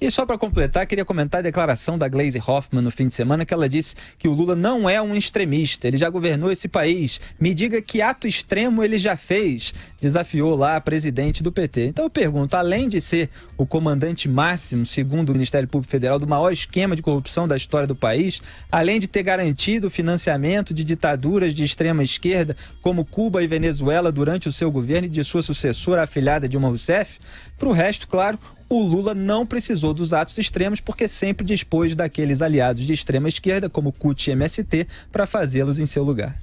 E só para completar, queria comentar a declaração da Glaze Hoffman no fim de semana, que ela disse que o Lula não é um extremista, ele já governou esse país. Me diga que ato extremo ele já fez, desafiou lá a presidente do PT. Então eu pergunto, além de ser o comandante máximo, segundo o Ministério Público Federal, do maior esquema de corrupção da história do país, além de ter garantido o financiamento de ditaduras de extrema esquerda, como Cuba e Venezuela, durante o seu governo e de sua sucessora afilhada Dilma Rousseff, para o resto, claro, o Lula não precisou dos atos extremos porque sempre dispôs daqueles aliados de extrema esquerda, como CUT e MST, para fazê-los em seu lugar.